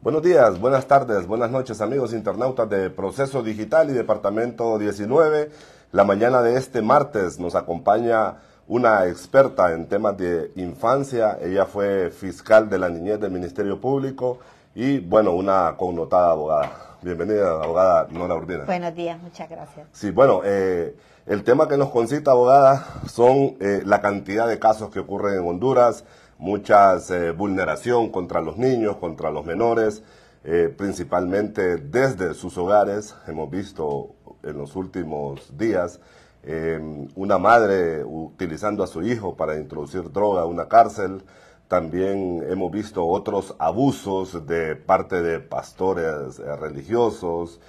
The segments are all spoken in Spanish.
Buenos días, buenas tardes, buenas noches amigos internautas de Proceso Digital y Departamento 19. La mañana de este martes nos acompaña una experta en temas de infancia. Ella fue fiscal de la niñez del Ministerio Público y bueno, una connotada abogada. Bienvenida, abogada Nora Urdina. Buenos días, muchas gracias. Sí, bueno, eh, el tema que nos concita, abogada, son eh, la cantidad de casos que ocurren en Honduras, muchas eh, vulneración contra los niños, contra los menores, eh, principalmente desde sus hogares. Hemos visto en los últimos días em, una madre utilizando a su hijo para introducir droga a una cárcel. También hemos visto otros abusos de parte de pastores eh, religiosos.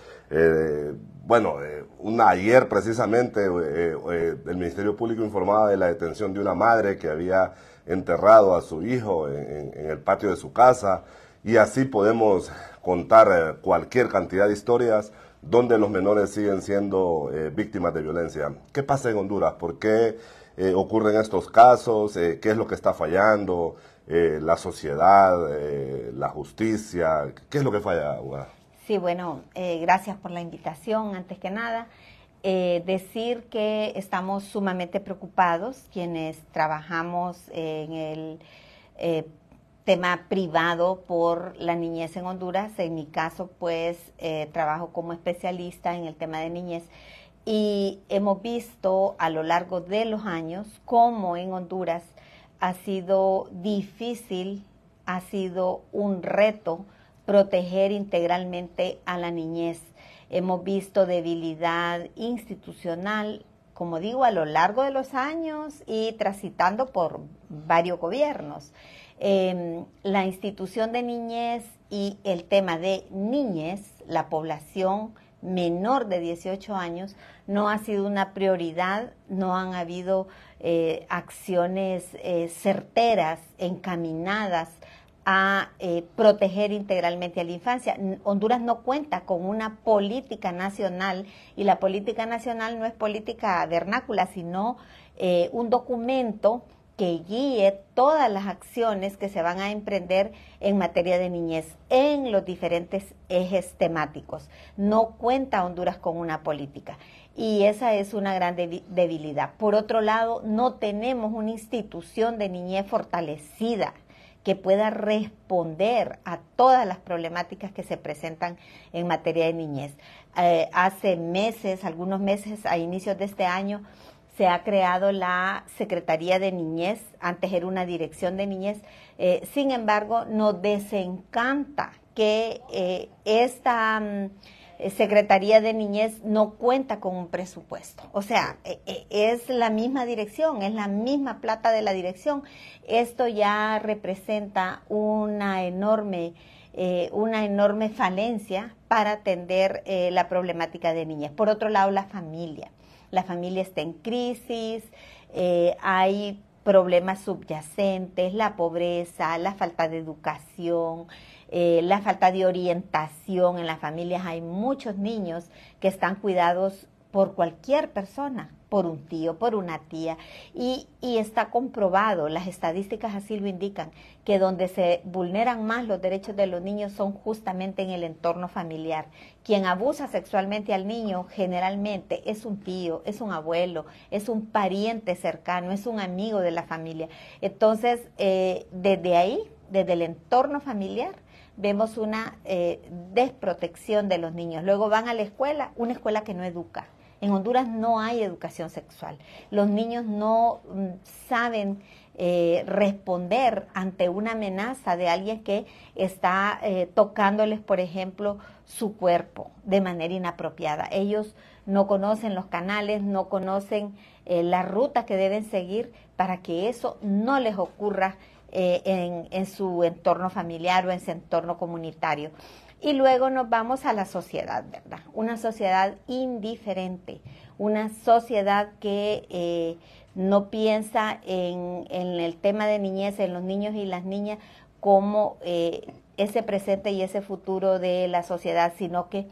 bueno, ayer precisamente el Ministerio Público informaba de la detención de una madre que había enterrado a su hijo en, el patio de su casa y así podemos contar eh, cualquier cantidad de historias donde los menores siguen siendo eh, víctimas de violencia. ¿Qué pasa en Honduras? ¿Por qué eh, ocurren estos casos? ¿Qué es lo que está fallando? ¿La sociedad? ¿La justicia? ¿Qué es lo que falla? Sí, bueno, gracias por la invitación, antes que nada. Eh, decir que estamos sumamente preocupados quienes trabajamos en el eh, tema privado por la niñez en Honduras. En mi caso, pues eh, trabajo como especialista en el tema de niñez y hemos visto a lo largo de los años cómo en Honduras ha sido difícil, ha sido un reto proteger integralmente a la niñez hemos visto debilidad institucional, como digo, a lo largo de los años y transitando por varios gobiernos. Em, la institución de niñez y el tema de niñez, la población menor de 18 años, no ha sido una prioridad, no han habido eh, acciones eh, certeras, encaminadas a eh, proteger integralmente a la infancia. Honduras no cuenta con una política nacional y la política nacional no es política vernácula, sino eh, un documento que guíe todas las acciones que se van a emprender en materia de niñez en los diferentes ejes temáticos. No cuenta Honduras con una política y esa es una gran debilidad. Por otro lado, no tenemos una institución de niñez fortalecida que pueda responder a todas las problemáticas que se presentan en materia de niñez. Eh, hace meses, algunos meses, a inicios de este año, se ha creado la Secretaría de Niñez, antes era una dirección de niñez, eh, sin embargo, nos desencanta que eh, esta... Mm, eh, Secretaría de Niñez no cuenta con un presupuesto. O sea, eh, eh, es la misma dirección, es la misma plata de la dirección. Esto ya representa una enorme, una enorme falencia para atender la problemática de niñez. Por otro lado, la familia. La familia está en crisis, hay problemas subyacentes, la pobreza, la falta de educación, eh, la falta de orientación en las familias. Hay muchos niños que están cuidados por cualquier persona, por un tío, por una tía. Y, y, está comprobado, las estadísticas así lo indican, que donde se vulneran más los derechos de los niños son justamente en el entorno familiar. Quien abusa sexualmente al niño generalmente es un tío, es un abuelo, es un pariente cercano, es un amigo de la familia. Entonces, eh, desde ahí, desde el entorno familiar, vemos una eh, desprotección de los niños. Luego van a la escuela, una escuela que no educa. En Honduras no hay educación sexual. Los niños no mm, saben eh, responder ante una amenaza de alguien que está eh, tocándoles, por ejemplo, su cuerpo de manera inapropiada. Ellos no conocen los canales, no conocen eh, la ruta que deben seguir para que eso no les ocurra eh, en, su entorno familiar o en su entorno comunitario. Y luego nos vamos a la sociedad, ¿verdad? Una sociedad indiferente, una sociedad que eh, no piensa en, el tema de niñez, en los niños y las niñas, como eh, ese presente y ese futuro de la sociedad, sino que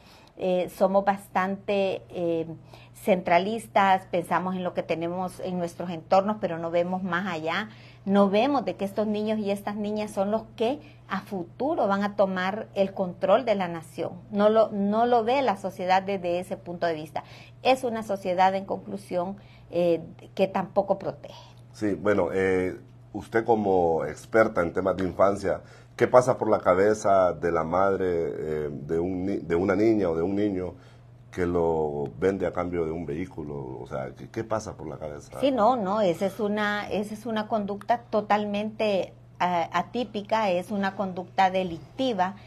somos bastante centralistas, pensamos en lo que tenemos en nuestros entornos, pero no vemos más allá no vemos de que estos niños y estas niñas son los que a futuro van a tomar el control de la nación. No lo, no lo ve la sociedad desde ese punto de vista. Es una sociedad, en conclusión, eh, que tampoco protege. Sí, bueno, eh, usted como experta en temas de infancia, ¿qué pasa por la cabeza de la madre eh, de, un, de una niña o de un niño? que lo vende a cambio de un vehículo, o sea, ¿qué, pasa por la cabeza? Sí, no, no, esa es una, es una conducta totalmente eh, atípica, es una conducta delictiva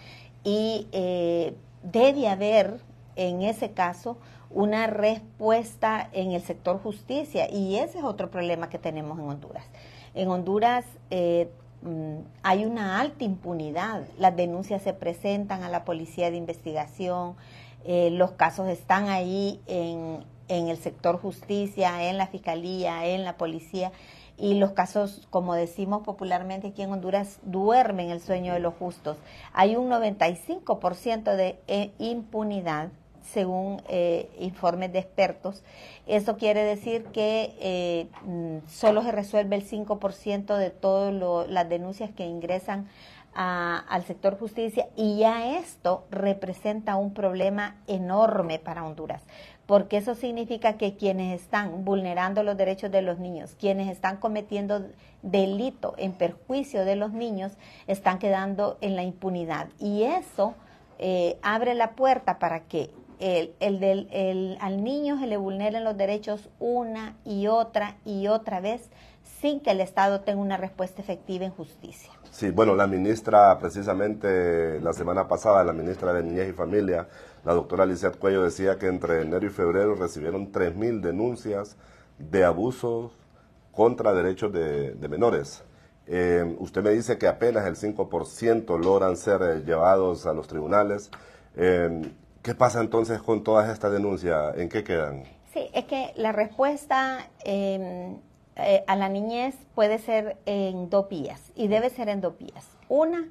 y eh, debe haber en ese caso una respuesta en el sector justicia y ese es otro problema que tenemos en Honduras. En Honduras eh, mm, hay una alta impunidad, las denuncias se presentan a la policía de investigación, eh, los casos están ahí en, en el sector justicia, en la fiscalía, en la policía y los casos, como decimos popularmente aquí en Honduras, duermen el sueño de los justos. Hay un 95% de eh, impunidad según eh, informes de expertos. Eso quiere decir que eh, mm, solo se resuelve el 5% de todas las denuncias que ingresan al sector justicia y ya esto representa un problema enorme para Honduras, porque eso significa que quienes están vulnerando los derechos de los niños, quienes están cometiendo delito en perjuicio de los niños, están quedando en la impunidad. Y eso eh, abre la puerta para que el, el, del, el, al niño se le vulneren los derechos una y otra y otra vez sin que el Estado tenga una respuesta efectiva en justicia. Sí, bueno, la ministra, precisamente la semana pasada, la ministra de Niñez y Familia, la doctora Alicia Cuello, decía que entre enero y febrero recibieron 3.000 denuncias de abusos contra derechos de, menores. Eh, usted me dice que apenas el 5% logran ser eh, llevados a los tribunales. Eh, ¿Qué pasa entonces con todas estas denuncias? ¿En qué quedan? Sí, es que la respuesta eh, a la niñez puede ser en dos vías y debe ser en dos vías. Una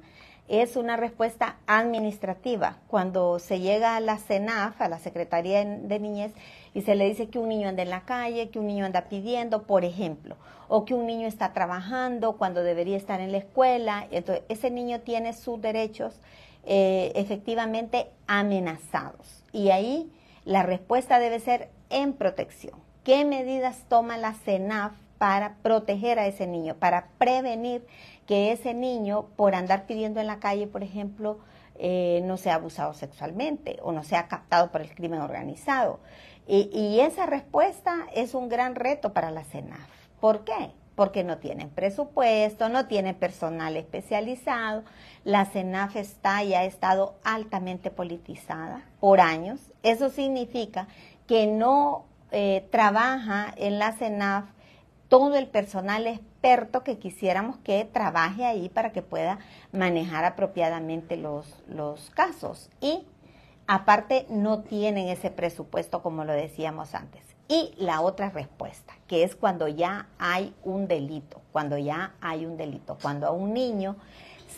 es una respuesta administrativa. Cuando se llega a la CENAF, a la Secretaría de Niñez, y se le dice que un niño anda en la calle, que un niño anda pidiendo, por ejemplo, o que un niño está trabajando cuando debería estar en la escuela, entonces ese niño tiene sus derechos eh, efectivamente amenazados. Y ahí la respuesta debe ser en protección. ¿Qué medidas toma la CENAF para proteger a ese niño, para prevenir que ese niño, por andar pidiendo en la calle, por ejemplo, eh, no sea abusado sexualmente o no sea captado por el crimen organizado. Y, esa respuesta es un gran reto para la CENAF. ¿Por qué? Porque no tienen presupuesto, no tienen personal especializado. La CENAF está y ha estado altamente politizada por años. Eso significa que no eh, trabaja en la CENAF todo el personal experto que quisiéramos que trabaje ahí para que pueda manejar apropiadamente los, los casos. Y aparte no tienen ese presupuesto como lo decíamos antes. Y la otra respuesta, que es cuando ya hay un delito, cuando ya hay un delito, cuando a un niño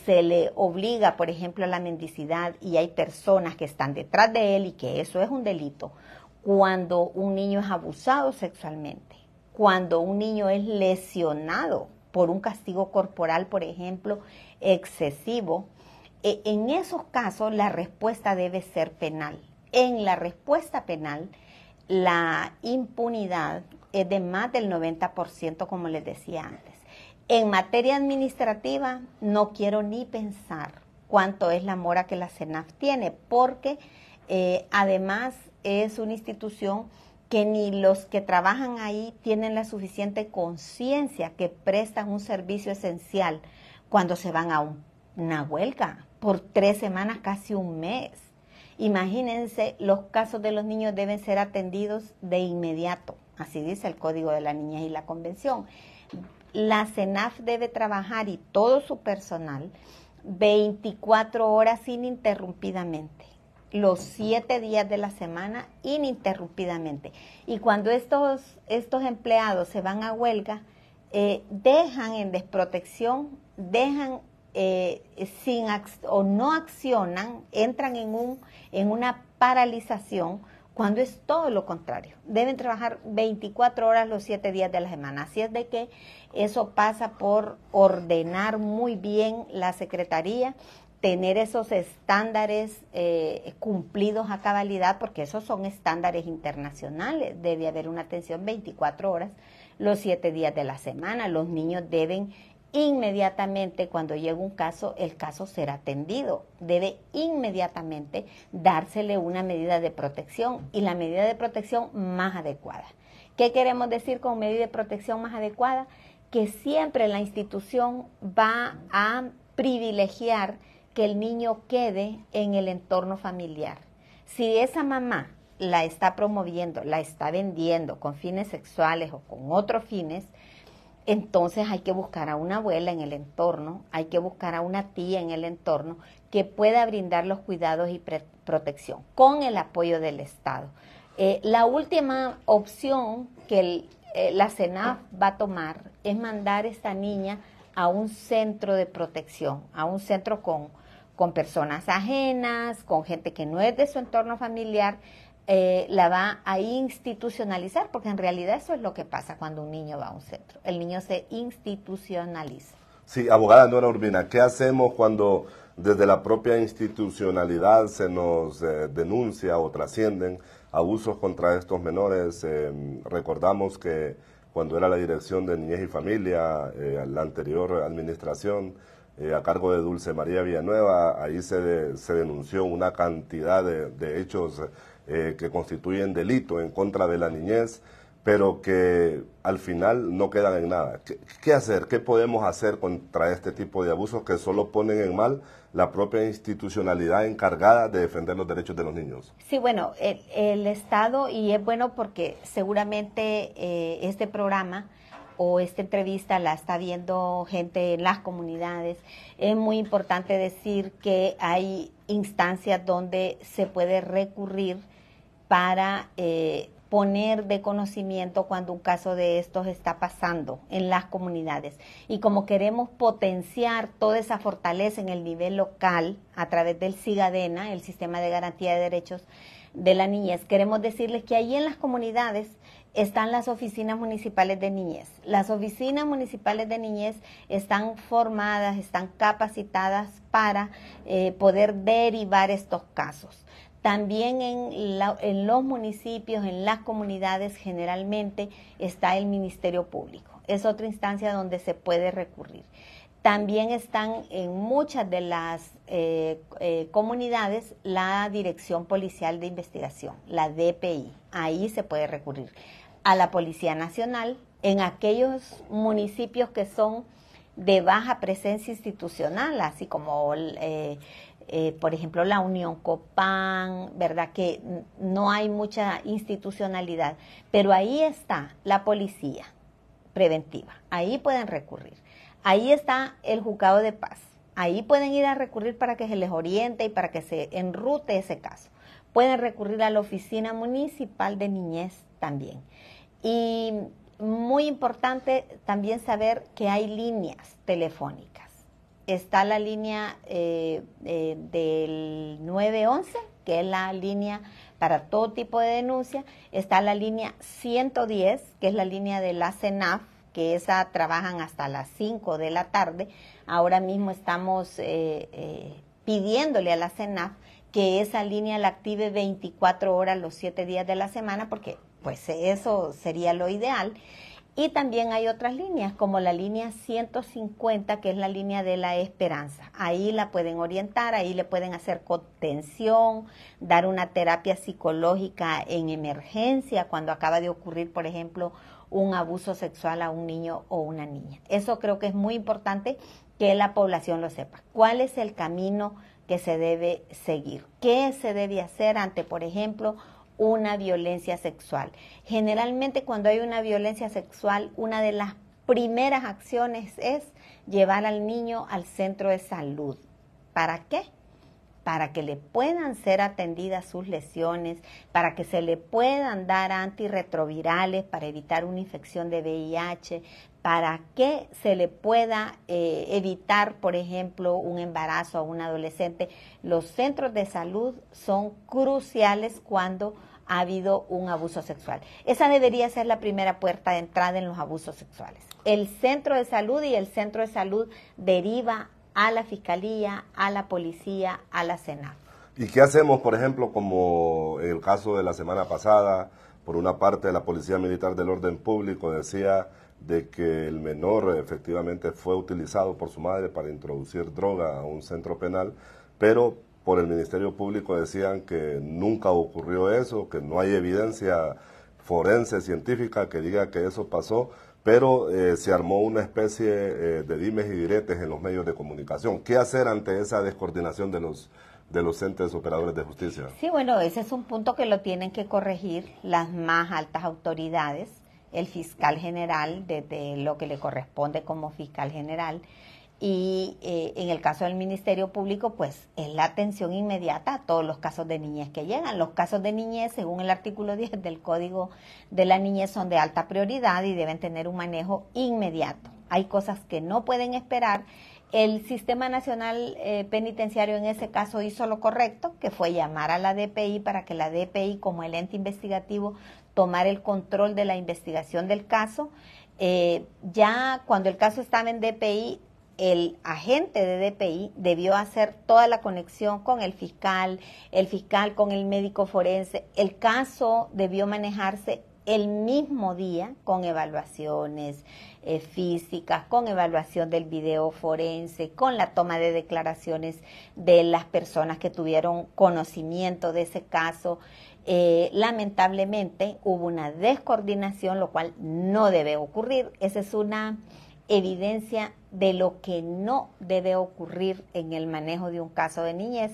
se le obliga, por ejemplo, a la mendicidad y hay personas que están detrás de él y que eso es un delito, cuando un niño es abusado sexualmente cuando un niño es lesionado por un castigo corporal, por ejemplo, excesivo, e, en esos casos la respuesta debe ser penal. En la respuesta penal, la impunidad es de más del 90%, como les decía antes. En materia administrativa, no quiero ni pensar cuánto es la mora que la CENAF tiene, porque eh, además es una institución que ni los que trabajan ahí tienen la suficiente conciencia que prestan un servicio esencial cuando se van a una huelga por tres semanas, casi un mes. Imagínense, los casos de los niños deben ser atendidos de inmediato, así dice el Código de la Niñez y la Convención. La CENAF debe trabajar y todo su personal 24 horas ininterrumpidamente los siete días de la semana ininterrumpidamente. Y cuando estos, estos empleados se van a huelga, eh, dejan en desprotección, dejan eh, sin o no accionan, entran en, un, en una paralización cuando es todo lo contrario. Deben trabajar 24 horas los siete días de la semana. Así es de que eso pasa por ordenar muy bien la Secretaría tener esos estándares eh, cumplidos a cabalidad, porque esos son estándares internacionales. Debe haber una atención 24 horas los 7 días de la semana. Los niños deben inmediatamente, cuando llega un caso, el caso será atendido. Debe inmediatamente dársele una medida de protección y la medida de protección más adecuada. ¿Qué queremos decir con medida de protección más adecuada? Que siempre la institución va a privilegiar que el niño quede en el entorno familiar. Si esa mamá la está promoviendo, la está vendiendo con fines sexuales o con otros fines, entonces hay que buscar a una abuela en el entorno, hay que buscar a una tía en el entorno que pueda brindar los cuidados y protección con el apoyo del Estado. Eh, la última opción que eh, la CENAF va a tomar es mandar esta niña a un centro de protección, a un centro con con personas ajenas, con gente que no es de su entorno familiar, eh, la va a institucionalizar, porque en realidad eso es lo que pasa cuando un niño va a un centro. El niño se institucionaliza. Sí, abogada Nora Urbina, ¿qué hacemos cuando desde la propia institucionalidad se nos eh, denuncia o trascienden abusos contra estos menores? Eh, recordamos que cuando era la dirección de Niñez y Familia, la anterior administración, eh, a cargo de Dulce María Villanueva. Ahí se, denunció una cantidad de, hechos eh, que constituyen delito en contra de la niñez, pero que al final no quedan en nada. ¿Qué, hacer? ¿Qué podemos hacer contra este tipo de abusos que solo ponen en mal la propia institucionalidad encargada de defender los derechos de los niños. Sí, bueno, el, Estado, y es bueno porque seguramente eh, este programa o esta entrevista la está viendo gente en las comunidades, es muy importante decir que hay instancias donde se puede recurrir para eh, poner de conocimiento cuando un caso de estos está pasando en las comunidades. Y como queremos potenciar toda esa fortaleza en el nivel local a través del SIGADENA, el Sistema de Garantía de Derechos de la Niñez, queremos decirles que ahí en las comunidades están las oficinas municipales de niñez. Las oficinas municipales de niñez están formadas, están capacitadas para eh, poder derivar estos casos. También en, en los municipios, en las comunidades generalmente está el Ministerio Público. Es otra instancia donde se puede recurrir. También están en muchas de las eh, eh, comunidades la Dirección Policial de Investigación, la DPI. Ahí se puede recurrir a la Policía Nacional en aquellos municipios que son de baja presencia institucional, así como, eh, eh, por ejemplo, la Unión Copán, ¿verdad? Que no hay mucha institucionalidad, pero ahí está la policía preventiva, ahí pueden recurrir, ahí está el juzgado de paz, ahí pueden ir a recurrir para que se les oriente y para que se enrute ese caso. Pueden recurrir a la oficina municipal de niñez también. Y muy importante también saber que hay líneas telefónicas. Está la línea eh, eh, del 911, que es la línea para todo tipo de denuncia. Está la línea 110, que es la línea de la CENAF, que esa trabajan hasta las 5 de la tarde. Ahora mismo estamos eh, pidiéndole a la CENAF que esa línea la active 24 horas los 7 días de la semana, porque pues eso sería lo ideal. Y también hay otras líneas, como la línea 150, que es la línea de la esperanza. Ahí la pueden orientar, ahí le pueden hacer contención, dar una terapia psicológica en emergencia cuando acaba de ocurrir, por ejemplo, un abuso sexual a un niño o una niña. Eso creo que es muy importante que la población lo sepa. ¿Cuál es el camino que se debe seguir? ¿Qué se debe hacer ante, por ejemplo, una violencia sexual. Generalmente cuando hay una violencia sexual, una de las primeras acciones es llevar al niño al centro de salud. ¿Para qué? Para que le puedan ser atendidas sus lesiones, para que se le puedan dar antirretrovirales para evitar una infección de VIH, para que se le pueda eh, evitar, por ejemplo, un embarazo a un adolescente. Los centros de salud son cruciales cuando ha habido un abuso sexual. Esa debería ser la primera puerta de entrada en los abusos sexuales. El centro de salud y el centro de salud deriva a la fiscalía, a la policía, a la Senado. ¿Y qué hacemos, por ejemplo, como el caso de la semana pasada, por una parte de la Policía Militar del Orden Público decía de que el menor efectivamente fue utilizado por su madre para introducir droga a un centro penal, pero por el Ministerio Público decían que nunca ocurrió eso, que no hay evidencia forense científica que diga que eso pasó, pero eh, se armó una especie eh, de dimes y diretes en los medios de comunicación. ¿Qué hacer ante esa descoordinación de los de los entes operadores de justicia? Sí, bueno, ese es un punto que lo tienen que corregir las más altas autoridades el fiscal general desde lo que le corresponde como fiscal general. Y eh, en el caso del Ministerio Público, pues es la atención inmediata a todos los casos de niñez que llegan. Los casos de niñez, según el artículo 10 del Código de la Niñez, son de alta prioridad y deben tener un manejo inmediato. Hay cosas que no pueden esperar. El Sistema Nacional eh, Penitenciario en ese caso hizo lo correcto, que fue llamar a la DPI para que la DPI, como el ente investigativo, tomar el control de la investigación del caso. Eh, ya cuando el caso estaba en DPI, el agente de DPI debió hacer toda la conexión con el fiscal, el fiscal con el médico forense. El caso debió manejarse el mismo día con evaluaciones eh, físicas, con evaluación del video forense, con la toma de declaraciones de las personas que tuvieron conocimiento de ese caso. Eh, lamentablemente hubo una descoordinación, lo cual no debe ocurrir. Esa es una evidencia de lo que no debe ocurrir en el manejo de un caso de niñez,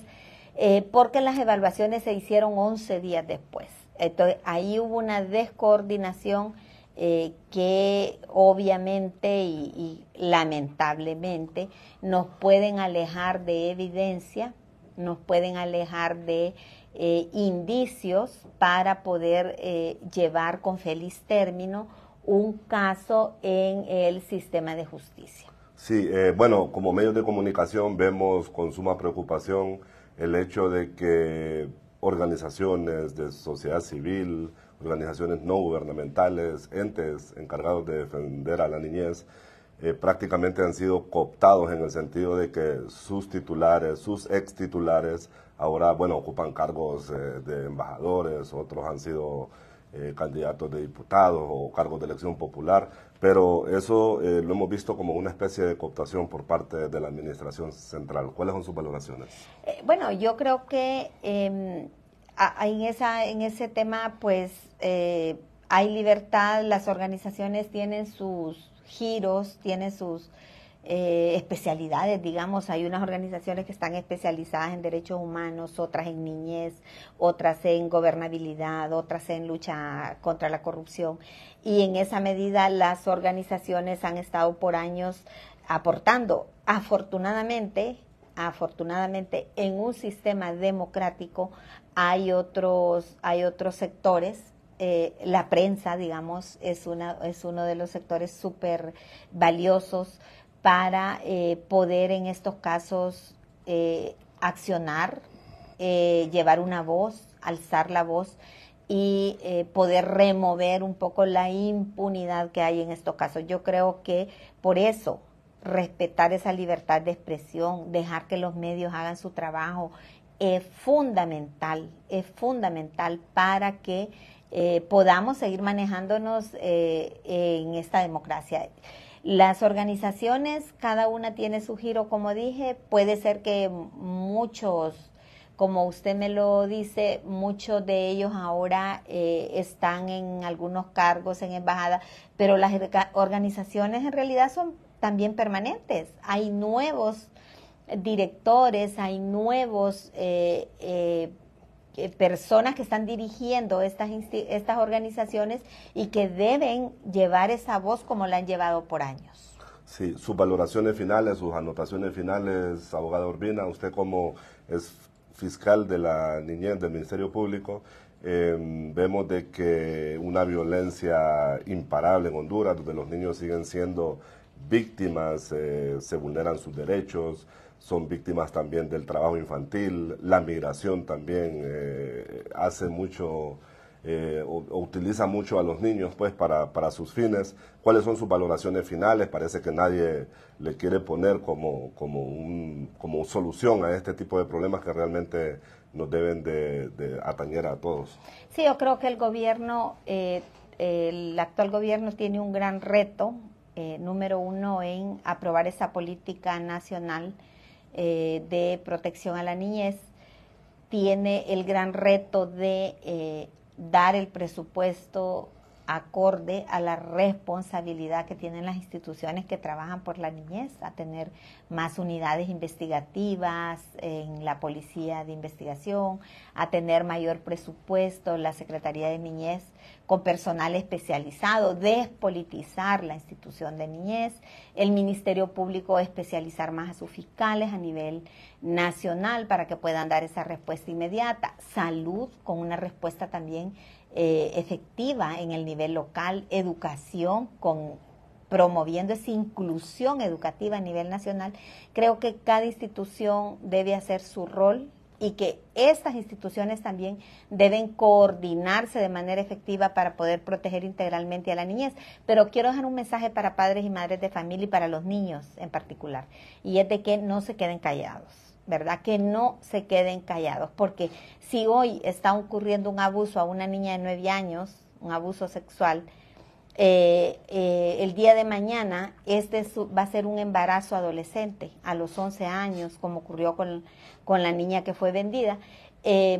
eh, porque las evaluaciones se hicieron 11 días después. Entonces, ahí hubo una descoordinación eh, que obviamente y lamentablemente nos pueden alejar de evidencia, nos pueden alejar de eh, indicios para poder eh, llevar con feliz término un caso en el sistema de justicia. Sí, eh, bueno, como medios de comunicación vemos con suma preocupación el hecho de que organizaciones de sociedad civil, organizaciones no gubernamentales, entes encargados de defender a la niñez, prácticamente han sido cooptados en el sentido de que sus titulares, sus ex titulares ahora, bueno, ocupan cargos eh, de embajadores, otros han sido eh, candidatos de diputados o cargos de elección popular, pero eso eh, lo hemos visto como una especie de cooptación por parte de la Administración Central. ¿Cuáles son sus valoraciones? bueno, yo creo que em, en, esa, en ese tema pues hay libertad, las organizaciones tienen sus giros, tienen sus eh, especialidades, digamos, hay unas organizaciones que están especializadas en derechos humanos, otras en niñez, otras en gobernabilidad, otras en lucha contra la corrupción. Y en esa medida las organizaciones han estado por años aportando, afortunadamente, afortunadamente en un sistema democrático hay otros, hay otros sectores eh, la prensa, digamos, es, una, es uno de los sectores súper valiosos para eh, poder en estos casos eh, accionar, eh, llevar una voz, alzar la voz y poder remover un poco la impunidad que hay en estos casos. Yo creo que por eso respetar esa libertad de expresión, dejar que los medios hagan su trabajo, es fundamental, es fundamental para que podamos seguir manejándonos en esta democracia. Las organizaciones, cada una tiene su giro, como dije, puede ser que muchos, como usted me lo dice, muchos de ellos ahora eh, están en algunos cargos en embajada, pero las organizaciones en realidad son también permanentes. Hay nuevos directores, hay nuevos... Eh, eh, eh, personas que están dirigiendo estas, estas organizaciones y que deben llevar esa voz como la han llevado por años. Sí, sus valoraciones finales, sus anotaciones finales, abogado Urbina, usted como es fiscal de la niñez del Ministerio Público, em, vemos de que una violencia imparable en Honduras, donde los niños siguen siendo víctimas, eh, se vulneran sus derechos, son víctimas también del trabajo infantil, la migración también eh, hace mucho eh, o, utiliza mucho a los niños pues para, para, sus fines, cuáles son sus valoraciones finales, parece que nadie le quiere poner como, como, un, como solución a este tipo de problemas que realmente nos deben de, atañer a todos. Sí, yo creo que el gobierno, eh, el actual gobierno tiene un gran reto, número uno, en aprobar esa política nacional eh, de protección a la niñez tiene el gran reto de eh, dar el presupuesto acorde a la responsabilidad que tienen las instituciones que trabajan por la niñez, a tener más unidades investigativas en la policía de investigación, a tener mayor presupuesto la Secretaría de Niñez con personal especializado, despolitizar la institución de niñez, el Ministerio Público especializar más a sus fiscales a nivel nacional para que puedan dar esa respuesta inmediata, salud con una respuesta también eh, efectiva en el nivel local, educación con promoviendo esa inclusión educativa a nivel nacional, creo que cada institución debe hacer su rol y que estas instituciones también deben coordinarse de manera efectiva para poder proteger integralmente a la niñez. Pero quiero dejar un mensaje para padres y madres de familia y para los niños en particular, y es de que no se queden callados ¿verdad? Que no se queden callados, porque si hoy está ocurriendo un abuso a una niña de nueve años, un abuso sexual, eh, eh, el día de mañana este va a ser un embarazo adolescente a los 11 años, como ocurrió con, con la niña que fue vendida. Eh,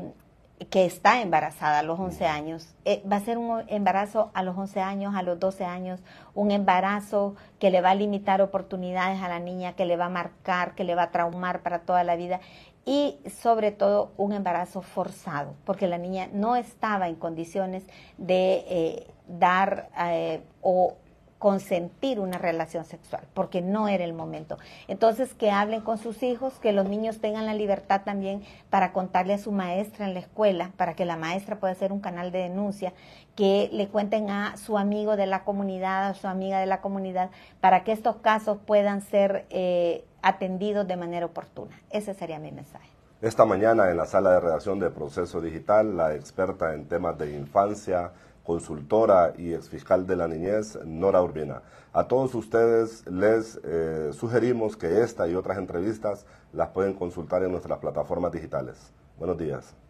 que está embarazada a los 11 años. Eh, va a ser un embarazo a los 11 años, a los 12 años, un embarazo que le va a limitar oportunidades a la niña, que le va a marcar, que le va a traumar para toda la vida y sobre todo un embarazo forzado, porque la niña no estaba en condiciones de eh, dar eh, o consentir una relación sexual, porque no era el momento. Entonces, que hablen con sus hijos, que los niños tengan la libertad también para contarle a su maestra en la escuela, para que la maestra pueda hacer un canal de denuncia, que le cuenten a su amigo de la comunidad, a su amiga de la comunidad, para que estos casos puedan ser eh, atendidos de manera oportuna. Ese sería mi mensaje. Esta mañana en la sala de redacción de Proceso Digital, la experta en temas de infancia, consultora y ex fiscal de la niñez, Nora Urbina. A todos ustedes les eh, sugerimos que esta y otras entrevistas las pueden consultar en nuestras plataformas digitales. Buenos días.